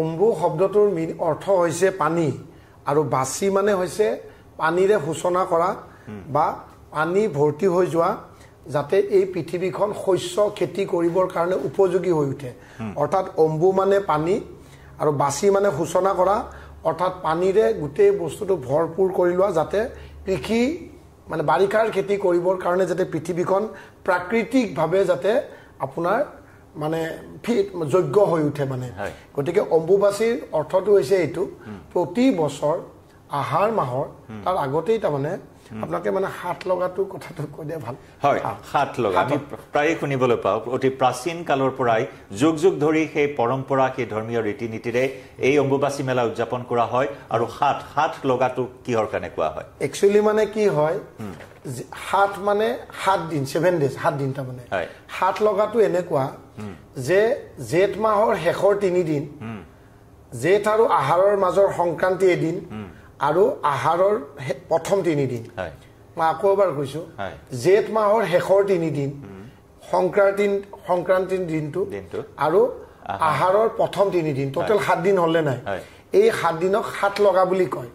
অম্বু শব্দটোৰ মি অৰ্থ হৈছে পানী আৰু বাচি মানে হৈছে পানীৰে সূচনা কৰা বা পানী ভৰ্তি হৈ যোৱা যাতে এই পৃথিৱীখন শস্য খেতি কৰিবৰ কাৰণে উপযোগী হৈ উঠে অৰ্থাৎ অম্বু মানে পানী আৰু বাচি মানে সূচনা কৰা অৰ্থাৎ পানীৰে গোটেই বস্তুটো ভৰপূৰ কৰি লোৱা যাতে কৃষি মানে বাৰিষাৰ খেতি কৰিবৰ কাৰণে যাতে পৃথিৱীখন প্ৰাকৃতিকভাৱে যাতে আপোনাৰ মানে ফিট যোগ্য হৈ উঠে মানে গতিকে অম্বুবাচীৰ অৰ্থটো হৈছে এইটো প্ৰতি বছৰ আহাৰ মাহৰ তাৰ আগতেই তাৰমানে আপোনালোকে মানে হাত লগাটো কথাটো কৈ দিয়া ভাল হয় হাত লগা আমি প্ৰায়ে শুনিবলৈ পাওঁ অতি প্ৰাচীন কালৰ পৰাই যুগ যুগ ধৰি সেই পৰম্পৰা সেই ধৰ্মীয় ৰীতি নীতিৰে এই অম্বুবাচী মেলা উদযাপন কৰা হয় আৰু হাত হাত লগাটো কিহৰ কাৰণে কোৱা হয় একচুৱেলি মানে কি হয় হাত মানে সাত দিন ছেভেন ডেজ সাত দিন তাৰমানে হাত লগাটো এনেকুৱা যে জেঠ মাহৰ শেষৰ তিনিদিন জেঠ আৰু আহাৰৰ মাজৰ সংক্ৰান্তি এদিন আৰু আহাৰৰ প্ৰথম তিনিদিন মই আকৌ এবাৰ কৈছো জেঠ মাহৰ শেষৰ তিনিদিন সংক্ৰান্তি সংক্ৰান্তিৰ দিনটো আৰু আহাৰৰ প্ৰথম তিনিদিন টোটেল সাতদিন হলে নাই এই সাতদিনক সাত লগা বুলি কয়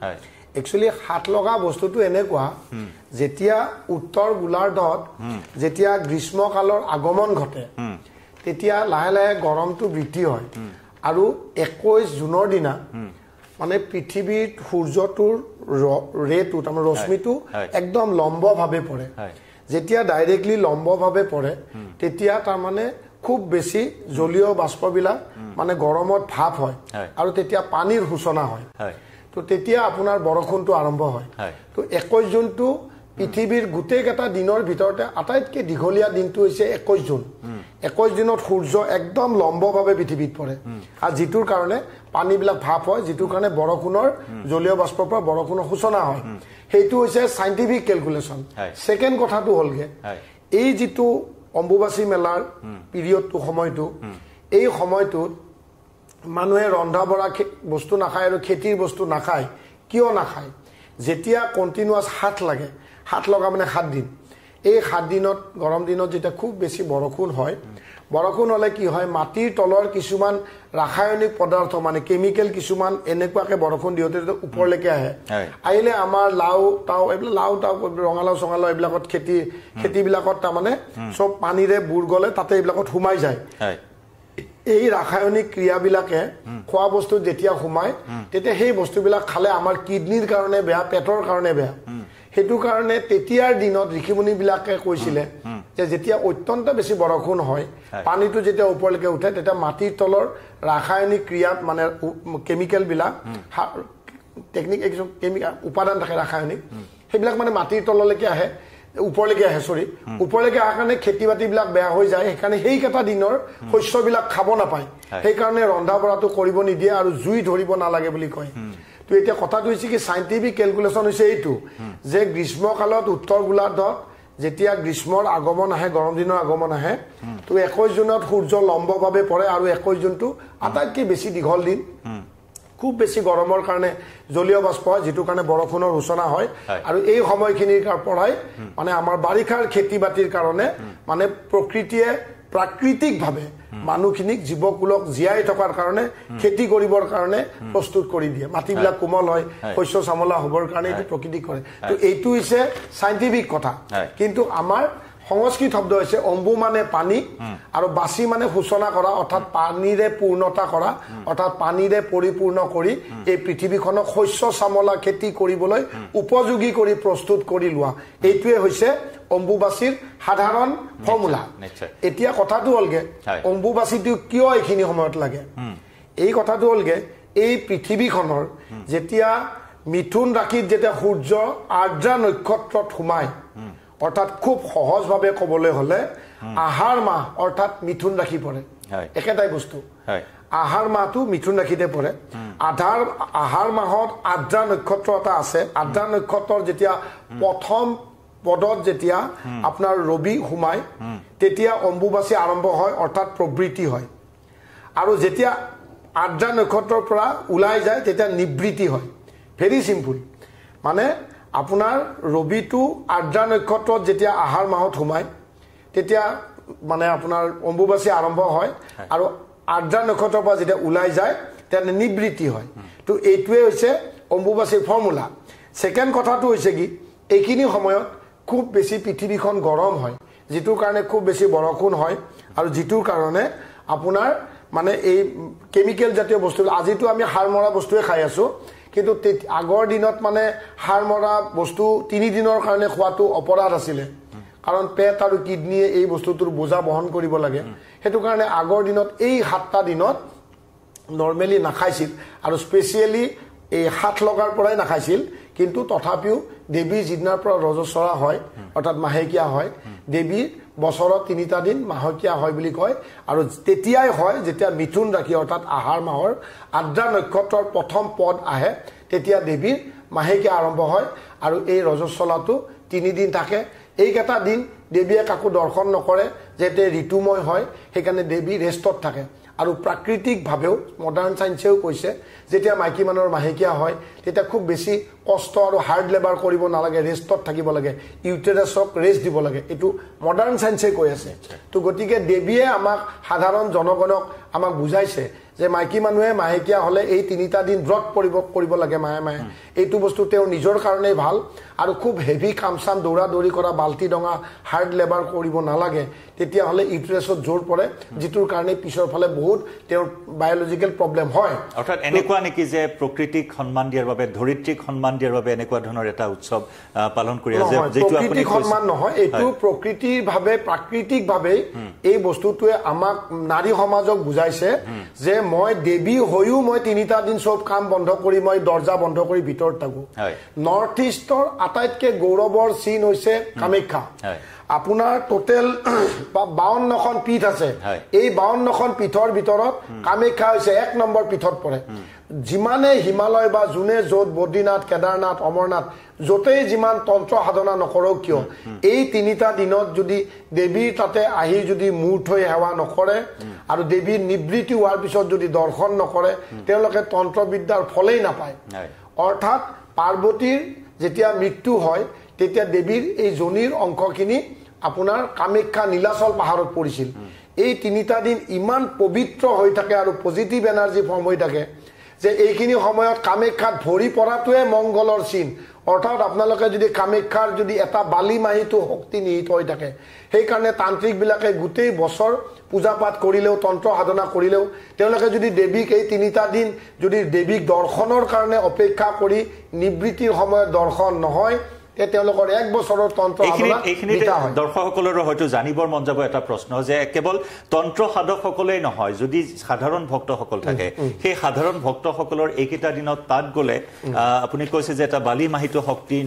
একচুৱেলি সাত লগা বস্তুটো এনেকুৱা যেতিয়া উত্তৰ গোলাৰ্ধত যেতিয়া গ্ৰীষ্মকালৰ আগমন ঘটে তেতিয়া লাহে লাহে গৰমটো বৃদ্ধি হয় আৰু একৈশ জুনৰ দিনা মানে পৃথিৱীত সূৰ্যটোৰ ৰেটো তাৰমানে ৰশ্মিটো একদম লম্বভাৱে পৰে যেতিয়া ডাইৰেক্টলি লম্বভাৱে পৰে তেতিয়া তাৰমানে খুব বেছি জলীয় বাষ্পবিলাক মানে গৰমত ভাপ হয় আৰু তেতিয়া পানীৰ সূচনা হয় তো তেতিয়া আপোনাৰ বৰষুণটো আৰম্ভ হয় তো একৈশ জুনটো পৃথিৱীৰ গোটেইকেইটা দিনৰ ভিতৰতে আটাইতকৈ দীঘলীয়া দিনটো হৈছে একৈছ জুন একৈশ দিনত সূৰ্য একদম লম্বভাৱে পৃথিৱীত পৰে আৰু যিটোৰ কাৰণে পানীবিলাক ভাপ হয় যিটোৰ কাৰণে বৰষুণৰ জলীয় বাষ্পৰ পৰা বৰষুণৰ সূচনা হয় সেইটো হৈছে চাইণ্টিফিক কেলকুলেশ্যন ছেকেণ্ড কথাটো হলগে এই যিটো অম্বুবাচী মেলাৰ পিৰিয়ডটো সময়টো এই সময়টোত মানুহে ৰন্ধা বঢ়া বস্তু নাখায় আৰু খেতিৰ বস্তু নাখায় কিয় নাখায় যেতিয়া কণ্টিনিউৱাছ হাত লাগে হাত লগা মানে সাত দিন এই সাতদিনত গৰম দিনত যেতিয়া খুব বেছি বৰষুণ হয় বৰষুণ হ'লে কি হয় মাটিৰ তলৰ কিছুমান ৰাসায়নিক পদাৰ্থ মানে কেমিকেল কিছুমান এনেকুৱাকে বৰষুণ দিওঁতে ওপৰলৈকে আহে আহিলে আমাৰ লাও টাও এইবিলাক লাও টাও ৰঙালাও চঙালাও এইবিলাকত খেতি খেতিবিলাকত তাৰমানে চব পানীৰে বুৰ গলে তাতে এইবিলাকত সোমাই যায় এই ৰাসায়নিক ক্ৰিয়াবিলাকে খোৱা বস্তু যেতিয়া সোমায় তেতিয়া সেই বস্তুবিলাক খালে আমাৰ কিডনিৰ কাৰণে বেয়া পেটৰ কাৰণে বেয়া সেইটো কাৰণে তেতিয়াৰ দিনত ঋষিমুনিবিলাকে কৈছিলে যে যেতিয়া অত্যন্ত বেছি বৰষুণ হয় পানীটো যেতিয়া ওপৰলৈকে উঠে তেতিয়া মাটিৰ তলৰ ৰাসায়নিক ক্ৰিয়াত মানে কেমিকেলবিলাক টেকনিক উপাদান থাকে ৰাসায়নিক সেইবিলাক মানে মাটিৰ তললৈকে আহে ওপৰলৈকে আহে চৰি ওপৰলৈকে অহাৰ কাৰণে খেতি বাতিবিলাক বেয়া হৈ যায় সেইকাৰণে সেইকেইটা দিনৰ শস্যবিলাক খাব নাপায় সেইকাৰণে ৰন্ধা বঢ়াটো কৰিব নিদিয়ে আৰু জুই ধৰিব নালাগে বুলি কয় তো এতিয়া কথাটো হৈছে কি চাইণ্টিফিক কেলকুলেশ্যন হৈছে এইটো যে গ্ৰীষ্মকালত উত্তৰ গোলাৰ্ধত যেতিয়া গ্ৰীষ্মৰ আগমন আহে গৰম দিনৰ আগমন আহে তো একৈশ জুনত সূৰ্য লম্বভাৱে পৰে আৰু একৈশ জুনটো আটাইতকৈ বেছি দীঘল দিন খুব বেছি গৰমৰ কাৰণে জলীয় বাষ্প হয় যিটো কাৰণে বৰষুণৰ সূচনা হয় আৰু এই সময়খিনিৰ পৰাই মানে আমাৰ বাৰিষাৰ খেতি বাতিৰ কাৰণে মানে প্ৰকৃতিয়ে প্ৰাকৃতিকভাৱে মানুহখিনিক জীৱকুলক জীয়াই থকাৰ কাৰণে খেতি কৰিবৰ কাৰণে প্ৰস্তুত কৰি দিয়ে মাটিবিলাক কোমল হয় শস্য চামলা হ'বৰ কাৰণে এইটো প্ৰকৃতি কৰে ত' এইটো হৈছে চাইণ্টিফিক কথা কিন্তু আমাৰ সংস্কৃত শব্দ হৈছে অম্বু মানে পানী আৰু বাচি মানে সূচনা কৰা অৰ্থাৎ পানীৰে পূৰ্ণতা কৰা অৰ্থাৎ পানীৰে পৰিপূৰ্ণ কৰি এই পৃথিৱীখনক শস্য চামলা খেতি কৰিবলৈ উপযোগী কৰি প্ৰস্তুত কৰি লোৱা এইটোৱে হৈছে অম্বুবাচীৰ সাধাৰণ ফৰ্মুলা এতিয়া কথাটো হলগে অম্বুবাচীটো কিয় এইখিনি সময়ত লাগে এই কথাটো হলগে এই পৃথিৱীখনৰ যেতিয়া মিথুন ৰাশিত যেতিয়া সূৰ্য আৰ্দ্ৰা নক্ষত্ৰত সোমায় অৰ্থাৎ খুব সহজভাৱে ক'বলৈ হ'লে আহাৰ মাহ অৰ্থাৎ মিথুন ৰাখি পৰে একেটাই বস্তু আহাৰ মাহটো মিথুন ৰাখিতে পৰে আধাৰ আহাৰ মাহত আদ্ৰা নক্ষত্ৰ এটা আছে আদ্ৰা নক্ষত্ৰ যেতিয়া প্ৰথম পদত যেতিয়া আপোনাৰ ৰবি সোমায় তেতিয়া অম্বুবাচী আৰম্ভ হয় অৰ্থাৎ প্ৰবৃত্তি হয় আৰু যেতিয়া আদ্ৰা নক্ষত্ৰৰ পৰা ওলাই যায় তেতিয়া নিবৃত্তি হয় ভেৰি চিম্পুল মানে আপোনাৰ ৰবিটো আদ্ৰা নক্ষত্ৰত যেতিয়া আহাৰ মাহত সোমায় তেতিয়া মানে আপোনাৰ অম্বুবাচী আৰম্ভ হয় আৰু আদ্ৰা নক্ষত্ৰৰ পৰা যেতিয়া ওলাই যায় তেনে নিবৃত্তি হয় তো এইটোৱে হৈছে অম্বুবাচীৰ ফৰ্মুলা ছেকেণ্ড কথাটো হৈছে কি এইখিনি সময়ত খুব বেছি পৃথিৱীখন গৰম হয় যিটোৰ কাৰণে খুব বেছি বৰষুণ হয় আৰু যিটোৰ কাৰণে আপোনাৰ মানে এই কেমিকেল জাতীয় বস্তু আজিতো আমি সাৰ মৰা বস্তুৱে খাই আছোঁ কিন্তু আগৰ দিনত মানে সাৰ মৰা বস্তু তিনিদিনৰ কাৰণে খোৱাটো অপৰাধ আছিলে কাৰণ পেট আৰু কিডনীয়ে এই বস্তুটোৰ বোজা বহন কৰিব লাগে সেইটো কাৰণে আগৰ দিনত এই সাতটা দিনত নৰ্মেলি নাখাইছিল আৰু স্পেচিয়েলি এই সাত লগাৰ পৰাই নাখাইছিল কিন্তু তথাপিও দেৱীৰ যিদিনাৰ পৰা ৰজস্বৰা হয় অৰ্থাৎ মাহেকীয়া হয় দেৱীৰ বছৰত তিনিটা দিন মাহকীয়া হয় বুলি কয় আৰু তেতিয়াই হয় যেতিয়া মিথুন ৰাখি অৰ্থাৎ আহাৰ মাহৰ আদ্ৰা নক্ষত্ৰৰ প্ৰথম পদ আহে তেতিয়া দেৱীৰ মাহেকীয়া আৰম্ভ হয় আৰু এই ৰজস্বলাটো তিনিদিন থাকে এইকেইটা দিন দেৱীয়ে কাকো দৰ্শন নকৰে যে ঋতুময় হয় সেইকাৰণে দেৱী ৰেষ্টত থাকে আৰু প্ৰাকৃতিকভাৱেও মডাৰ্ণ চায়েন্সেও কৈছে যেতিয়া মাইকী মানুহৰ মাহেকীয়া হয় তেতিয়া খুব বেছি কষ্ট আৰু হাৰ্ড লেবাৰ কৰিব নালাগে ৰেষ্টত থাকিব লাগে ইউটেৰাছক ৰেষ্ট দিব লাগে এইটো মডাৰ্ণ চায়েন্সে কৈ আছে তো গতিকে দেৱীয়ে আমাক সাধাৰণ জনগণক আমাক বুজাইছে যে মাইকী মানুহে মাহেকীয়া হ'লে এই তিনিটা দিন ব্ৰত পৰিব কৰিব লাগে মাহে মাহে এইটো বস্তু তেওঁ নিজৰ কাৰণেই ভাল আৰু খুব হেভি কাম চাম দৌৰা দৌৰি কৰা বাল্টি ডঙা হাৰ্ড লেবাৰ কৰিব নালাগে তেতিয়াহ'লে ইউট্ৰেছত জোৰ পৰে যিটোৰ কাৰণে পিছৰ ফালে বহুত তেওঁৰ বায়লজিকেল প্ৰব্লেম হয় অৰ্থাৎ এনেকুৱা নেকি যে প্ৰকৃতিক সন্মান দিয়াৰ বাবে ধৰিত্ৰীক সন্মান দিয়াৰ বাবে এনেকুৱা ধৰণৰ এটা উৎসৱ পালন কৰি আছে প্ৰকৃতিক সন্মান নহয় এইটো প্ৰকৃতিৰভাৱে প্ৰাকৃতিকভাৱেই এই বস্তুটোৱে আমাক নাৰী সমাজক বুজাইছে যে মই দেৱী হৈও মই তিনিটা দিন চব কাম বন্ধ কৰি মই দৰ্জা বন্ধ কৰি ভিতৰত থাকো নৰ্থ ইষ্টৰ আটাইতকৈ গৌৰৱৰ চিন হৈছে কামাখ্যা আপোনাৰ টোটেল বাৱন্নখন পীঠ আছে এই বাৱন্নখন পীঠৰ ভিতৰত কামাখ্যা হৈছে এক নম্বৰ পীঠত পৰে যিমানে হিমালয় বা যোনে যত বদ্ৰীনাথ কেদাৰনাথ অমৰনাথ যতেই যিমান তন্ত্ৰ সাধনা নকৰক কিয় এই তিনিটা দিনত যদি দেৱীৰ তাতে আহি যদি মূৰ থৈ সেৱা নকৰে আৰু দেৱীৰ নিবৃত্তি হোৱাৰ পিছত যদি দৰ্শন নকৰে তেওঁলোকে তন্ত্ৰবিদ্যাৰ ফলেই নাপায় অৰ্থাৎ পাৰ্বতীৰ যেতিয়া মৃত্যু হয় তেতিয়া দেৱীৰ এই জনীৰ অংশখিনি আপোনাৰ কামাখ্যা নীলাচল পাহাৰত পৰিছিল এই তিনিটা দিন ইমান পবিত্ৰ হৈ থাকে আৰু পজিটিভ এনাৰ্জি ফৰ্ম হৈ থাকে যে এইখিনি সময়ত কামাখ্যাত ভৰি পৰাটোৱে মংগলৰ চিন অৰ্থাৎ আপোনালোকে যদি কামাখ্যাৰ যদি এটা বালি মাহিটো শক্তি নিহিত হৈ থাকে সেইকাৰণে তান্ত্ৰিকবিলাকে গোটেই বছৰ পূজা পাঠ কৰিলেও তন্ত্ৰ সাধনা কৰিলেও তেওঁলোকে যদি দেৱীক এই তিনিটা দিন যদি দেৱীক দৰ্শনৰ কাৰণে অপেক্ষা কৰি নিবৃত্তিৰ সময়ত দৰ্শন নহয় তেওঁলোকৰ এক বছৰৰ তন্ত্ৰ এইখিনিতে দৰ্শকসকলৰ হয়তো জানিবৰ মন যাব এটা প্ৰশ্ন যে কেৱল তন্ত্ৰ সাধকসকলেই নহয় যদি সাধাৰণ ভক্তসকল থাকে সেই সাধাৰণ ভক্তসকলৰ এইকেইটা দিনত তাত গলে আপুনি কৈছে যে এটা বালি মাহিত শক্তি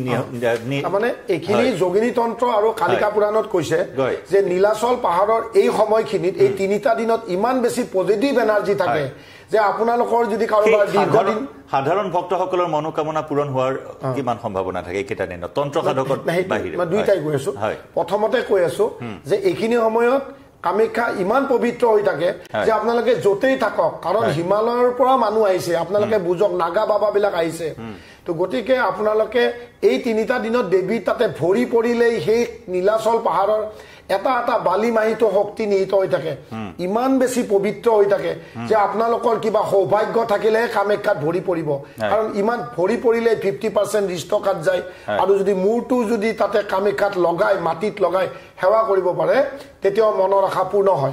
মানে এইখিনি যোগিনী তন্ত্ৰ আৰু কালিকা পুৰাণত কৈছে যে নীলাচল পাহাৰৰ এই সময়খিনিত এই তিনিটা দিনত ইমান বেছি পজিটিভ এনাৰ্জি থাকে যে আপোনালোকৰ যদি দীৰ্ঘদিন সাধাৰণ ভক্তসকলৰ মনোকামনা পূৰণ হোৱাৰ কিমান সম্ভাৱনা থাকে এইকেইটা দিনত তন্ত্ৰ সাধকৰ দুয়োটাই কৈ আছো প্ৰথমতে কৈ আছো যে এইখিনি সময়ত কামাখ্যা ইমান পবিত্ৰ হৈ থাকে যে আপোনালোকে য'তেই থাকক কাৰণ হিমালয়ৰ পৰা মানুহ আহিছে আপোনালোকে বুজক নাগা বাবাবিলাক আহিছে তো গতিকে আপোনালোকে এই তিনিটা দিনত দেৱী তাতে ভৰি পৰিলেই সেই নীলাচল পাহাৰৰ এটা এটা বালি মাহিত শক্তি নিহিত হৈ থাকে ইমান বেছি পবিত্ৰ হৈ থাকে যে আপোনালোকৰ কিবা সৌভাগ্য থাকিলেহে কামাখ্যাত ভৰি পৰিব কাৰণ ইমান ভৰি পৰিলে ফিফটি পাৰ্চেণ্ট ৰিষ্ট কাট যায় আৰু যদি মূৰটো যদি তাতে কামাখ্যাত লগাই মাটিত লগাই সেৱা কৰিব পাৰে তেতিয়াও মনৰ আশা পূৰ্ণ হয়